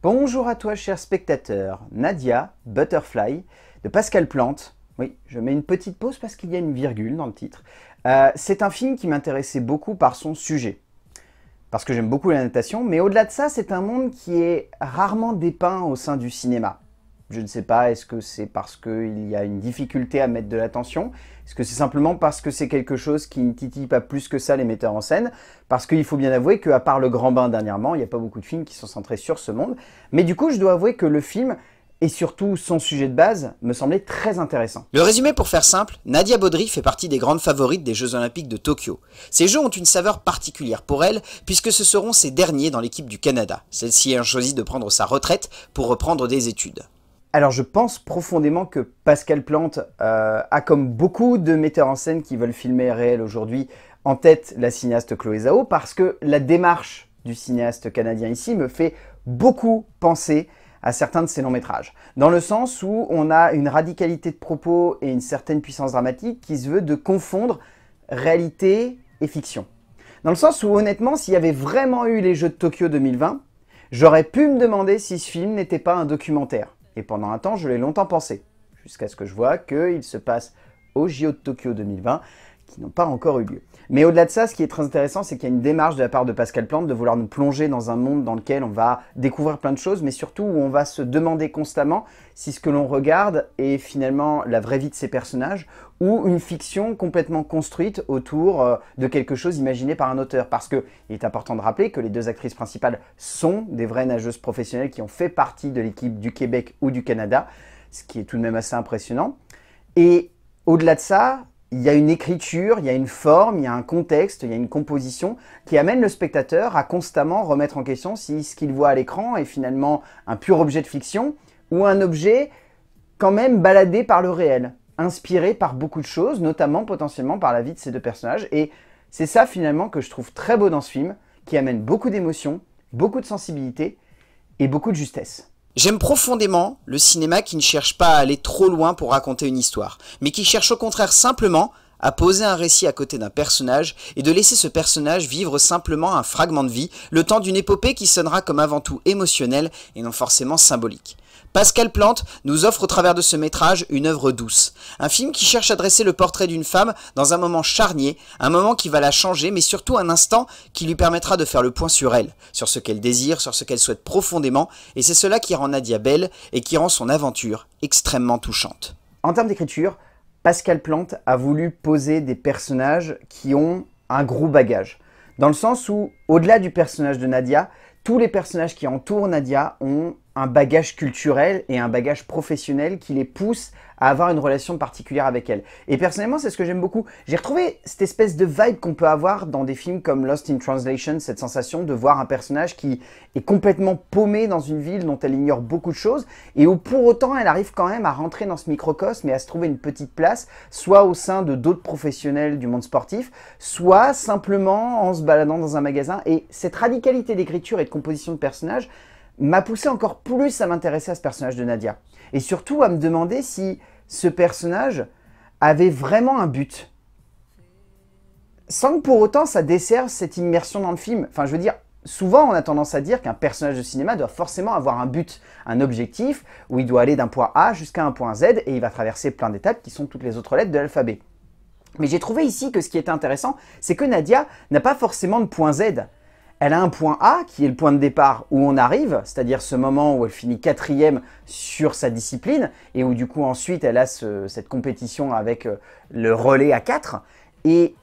Bonjour à toi, cher spectateur. Nadia, Butterfly, de Pascal Plante. Oui, je mets une petite pause parce qu'il y a une virgule dans le titre. Euh, c'est un film qui m'intéressait beaucoup par son sujet. Parce que j'aime beaucoup la natation, mais au-delà de ça, c'est un monde qui est rarement dépeint au sein du cinéma. Je ne sais pas, est-ce que c'est parce qu'il y a une difficulté à mettre de l'attention Est-ce que c'est simplement parce que c'est quelque chose qui ne titille pas plus que ça les metteurs en scène Parce qu'il faut bien avouer qu'à part Le Grand Bain dernièrement, il n'y a pas beaucoup de films qui sont centrés sur ce monde. Mais du coup, je dois avouer que le film, et surtout son sujet de base, me semblait très intéressant. Le résumé pour faire simple, Nadia Baudry fait partie des grandes favorites des Jeux Olympiques de Tokyo. Ces Jeux ont une saveur particulière pour elle, puisque ce seront ses derniers dans l'équipe du Canada. Celle-ci a choisi de prendre sa retraite pour reprendre des études. Alors je pense profondément que Pascal Plante euh, a comme beaucoup de metteurs en scène qui veulent filmer réel aujourd'hui en tête la cinéaste Chloé Zhao parce que la démarche du cinéaste canadien ici me fait beaucoup penser à certains de ses longs métrages. Dans le sens où on a une radicalité de propos et une certaine puissance dramatique qui se veut de confondre réalité et fiction. Dans le sens où honnêtement, s'il y avait vraiment eu les Jeux de Tokyo 2020, j'aurais pu me demander si ce film n'était pas un documentaire et pendant un temps, je l'ai longtemps pensé, jusqu'à ce que je vois qu'il se passe au JO de Tokyo 2020 qui n'ont pas encore eu lieu. Mais au-delà de ça, ce qui est très intéressant, c'est qu'il y a une démarche de la part de Pascal Plante de vouloir nous plonger dans un monde dans lequel on va découvrir plein de choses, mais surtout où on va se demander constamment si ce que l'on regarde est finalement la vraie vie de ces personnages ou une fiction complètement construite autour euh, de quelque chose imaginé par un auteur. Parce qu'il est important de rappeler que les deux actrices principales sont des vraies nageuses professionnelles qui ont fait partie de l'équipe du Québec ou du Canada, ce qui est tout de même assez impressionnant. Et au-delà de ça, il y a une écriture, il y a une forme, il y a un contexte, il y a une composition qui amène le spectateur à constamment remettre en question si ce qu'il voit à l'écran est finalement un pur objet de fiction ou un objet quand même baladé par le réel, inspiré par beaucoup de choses, notamment potentiellement par la vie de ces deux personnages. Et c'est ça finalement que je trouve très beau dans ce film, qui amène beaucoup d'émotions, beaucoup de sensibilité et beaucoup de justesse. J'aime profondément le cinéma qui ne cherche pas à aller trop loin pour raconter une histoire, mais qui cherche au contraire simplement à poser un récit à côté d'un personnage et de laisser ce personnage vivre simplement un fragment de vie, le temps d'une épopée qui sonnera comme avant tout émotionnelle et non forcément symbolique. Pascal Plante nous offre au travers de ce métrage une œuvre douce. Un film qui cherche à dresser le portrait d'une femme dans un moment charnier, un moment qui va la changer, mais surtout un instant qui lui permettra de faire le point sur elle, sur ce qu'elle désire, sur ce qu'elle souhaite profondément, et c'est cela qui rend Nadia belle et qui rend son aventure extrêmement touchante. En termes d'écriture, Pascal Plante a voulu poser des personnages qui ont un gros bagage. Dans le sens où, au-delà du personnage de Nadia, tous les personnages qui entourent Nadia ont un bagage culturel et un bagage professionnel qui les pousse à avoir une relation particulière avec elle. Et personnellement, c'est ce que j'aime beaucoup. J'ai retrouvé cette espèce de vibe qu'on peut avoir dans des films comme Lost in Translation, cette sensation de voir un personnage qui est complètement paumé dans une ville dont elle ignore beaucoup de choses, et où pour autant elle arrive quand même à rentrer dans ce microcosme et à se trouver une petite place, soit au sein de d'autres professionnels du monde sportif, soit simplement en se baladant dans un magasin. Et cette radicalité d'écriture et de composition de personnages, m'a poussé encore plus à m'intéresser à ce personnage de Nadia. Et surtout à me demander si ce personnage avait vraiment un but. Sans que pour autant ça desserve cette immersion dans le film. Enfin, je veux dire, souvent on a tendance à dire qu'un personnage de cinéma doit forcément avoir un but, un objectif, où il doit aller d'un point A jusqu'à un point Z et il va traverser plein d'étapes qui sont toutes les autres lettres de l'alphabet. Mais j'ai trouvé ici que ce qui était intéressant, c'est que Nadia n'a pas forcément de point Z elle a un point A qui est le point de départ où on arrive, c'est-à-dire ce moment où elle finit quatrième sur sa discipline et où du coup ensuite elle a cette compétition avec euh, le relais à quatre. Et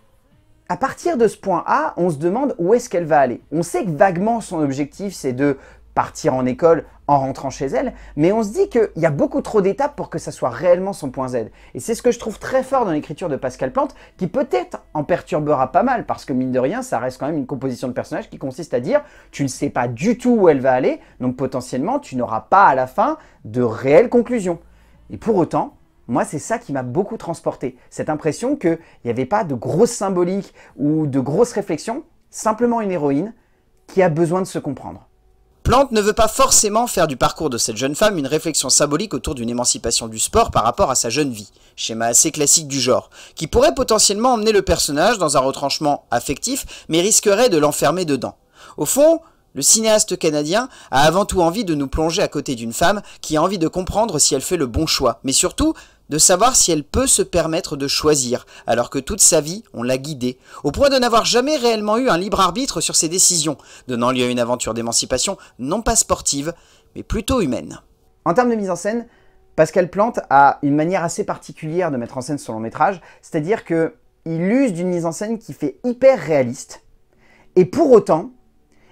à partir de ce point A, on se demande où est-ce qu'elle va aller. On sait que vaguement son objectif c'est de partir en école, en rentrant chez elle, mais on se dit qu'il y a beaucoup trop d'étapes pour que ça soit réellement son point Z. Et c'est ce que je trouve très fort dans l'écriture de Pascal Plante, qui peut-être en perturbera pas mal, parce que mine de rien, ça reste quand même une composition de personnage qui consiste à dire tu ne sais pas du tout où elle va aller, donc potentiellement tu n'auras pas à la fin de réelles conclusions. Et pour autant, moi, c'est ça qui m'a beaucoup transporté. Cette impression qu'il n'y avait pas de grosse symbolique ou de grosse réflexion, simplement une héroïne qui a besoin de se comprendre. Plante ne veut pas forcément faire du parcours de cette jeune femme une réflexion symbolique autour d'une émancipation du sport par rapport à sa jeune vie, schéma assez classique du genre, qui pourrait potentiellement emmener le personnage dans un retranchement affectif, mais risquerait de l'enfermer dedans. Au fond, le cinéaste canadien a avant tout envie de nous plonger à côté d'une femme qui a envie de comprendre si elle fait le bon choix, mais surtout de savoir si elle peut se permettre de choisir, alors que toute sa vie, on l'a guidée, au point de n'avoir jamais réellement eu un libre arbitre sur ses décisions, donnant lieu à une aventure d'émancipation non pas sportive, mais plutôt humaine. En termes de mise en scène, Pascal Plante a une manière assez particulière de mettre en scène son long métrage, c'est-à-dire qu'il use d'une mise en scène qui fait hyper réaliste, et pour autant,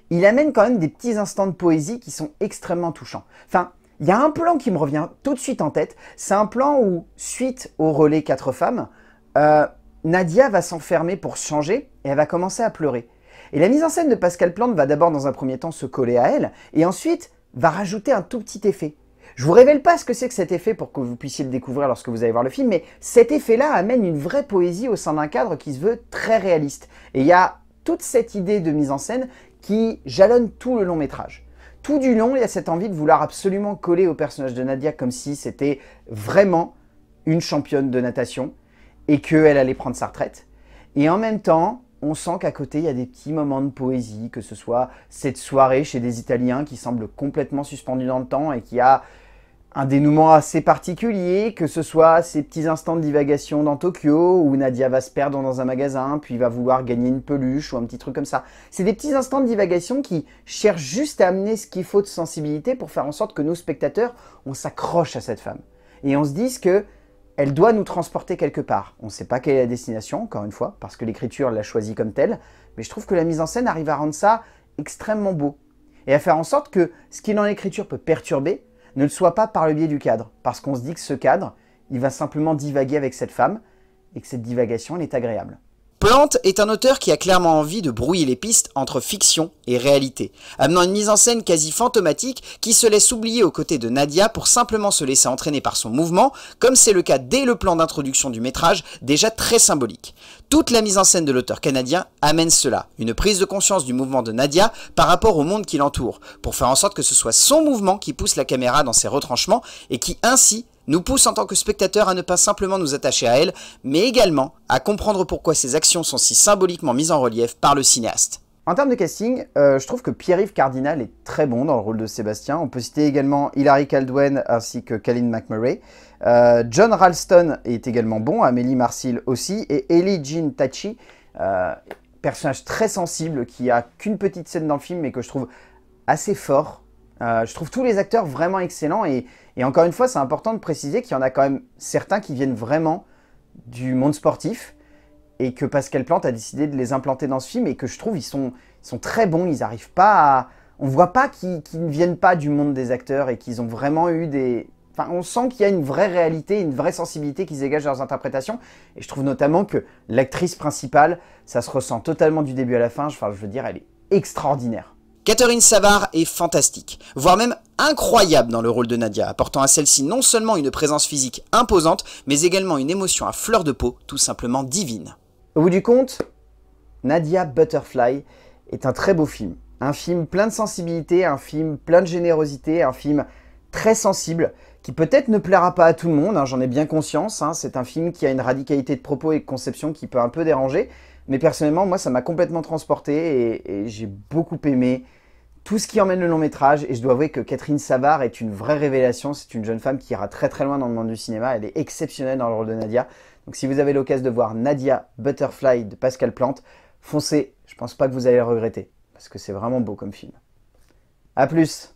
il amène quand même des petits instants de poésie qui sont extrêmement touchants. Enfin, il y a un plan qui me revient tout de suite en tête. C'est un plan où, suite au relais quatre femmes, euh, Nadia va s'enfermer pour changer et elle va commencer à pleurer. Et la mise en scène de Pascal Plante va d'abord dans un premier temps se coller à elle et ensuite va rajouter un tout petit effet. Je vous révèle pas ce que c'est que cet effet pour que vous puissiez le découvrir lorsque vous allez voir le film, mais cet effet-là amène une vraie poésie au sein d'un cadre qui se veut très réaliste. Et il y a toute cette idée de mise en scène qui jalonne tout le long métrage tout du long, il y a cette envie de vouloir absolument coller au personnage de Nadia comme si c'était vraiment une championne de natation et qu'elle allait prendre sa retraite. Et en même temps, on sent qu'à côté, il y a des petits moments de poésie, que ce soit cette soirée chez des Italiens qui semble complètement suspendue dans le temps et qui a un dénouement assez particulier, que ce soit ces petits instants de divagation dans Tokyo, où Nadia va se perdre dans un magasin, puis va vouloir gagner une peluche ou un petit truc comme ça. C'est des petits instants de divagation qui cherchent juste à amener ce qu'il faut de sensibilité pour faire en sorte que nos spectateurs, on s'accroche à cette femme. Et on se dise que elle doit nous transporter quelque part. On ne sait pas quelle est la destination, encore une fois, parce que l'écriture l'a choisie comme telle, mais je trouve que la mise en scène arrive à rendre ça extrêmement beau. Et à faire en sorte que ce qui dans l'écriture peut perturber, ne le soit pas par le biais du cadre, parce qu'on se dit que ce cadre, il va simplement divaguer avec cette femme, et que cette divagation, elle est agréable. Plante est un auteur qui a clairement envie de brouiller les pistes entre fiction et réalité, amenant une mise en scène quasi fantomatique qui se laisse oublier aux côtés de Nadia pour simplement se laisser entraîner par son mouvement, comme c'est le cas dès le plan d'introduction du métrage, déjà très symbolique. Toute la mise en scène de l'auteur canadien amène cela, une prise de conscience du mouvement de Nadia par rapport au monde qui l'entoure, pour faire en sorte que ce soit son mouvement qui pousse la caméra dans ses retranchements et qui ainsi nous pousse en tant que spectateurs à ne pas simplement nous attacher à elle, mais également à comprendre pourquoi ses actions sont si symboliquement mises en relief par le cinéaste. En termes de casting, euh, je trouve que Pierre-Yves Cardinal est très bon dans le rôle de Sébastien. On peut citer également Hilary Caldwell ainsi que Caline McMurray. Euh, John Ralston est également bon, Amélie Marcil aussi, et Ellie Jean Tachi, euh, personnage très sensible qui a qu'une petite scène dans le film mais que je trouve assez fort euh, je trouve tous les acteurs vraiment excellents et, encore une fois, c'est important de préciser qu'il y en a quand même certains qui viennent vraiment du monde sportif et que Pascal Plante a décidé de les implanter dans ce film et que je trouve ils sont, très bons, ils n'arrivent pas On voit pas qu'ils ne viennent pas du monde des acteurs et qu'ils ont vraiment eu des... Enfin, on sent qu'il y a une vraie réalité, une vraie sensibilité qu'ils dégagent dans leurs interprétations. Et je trouve notamment que l'actrice principale, ça se ressent totalement du début à la fin. je veux dire, elle est extraordinaire. Catherine Savard est fantastique, voire même incroyable dans le rôle de Nadia, apportant à celle-ci non seulement une présence physique imposante, mais également une émotion à fleur de peau tout simplement divine. Au bout du compte, Nadia Butterfly est un très beau film. Un film plein de sensibilité, un film plein de générosité, un film très sensible, qui peut-être ne plaira pas à tout le monde, hein, j'en ai bien conscience, hein. c'est un film qui a une radicalité de propos et de conception qui peut un peu déranger, mais personnellement, moi, ça m'a complètement transporté et, et j'ai beaucoup aimé tout ce qui emmène le long métrage. Et je dois avouer que Catherine Savard est une vraie révélation. C'est une jeune femme qui ira très très loin dans le monde du cinéma. Elle est exceptionnelle dans le rôle de Nadia. Donc si vous avez l'occasion de voir Nadia Butterfly de Pascal Plante, foncez. Je pense pas que vous allez le regretter. Parce que c'est vraiment beau comme film. A plus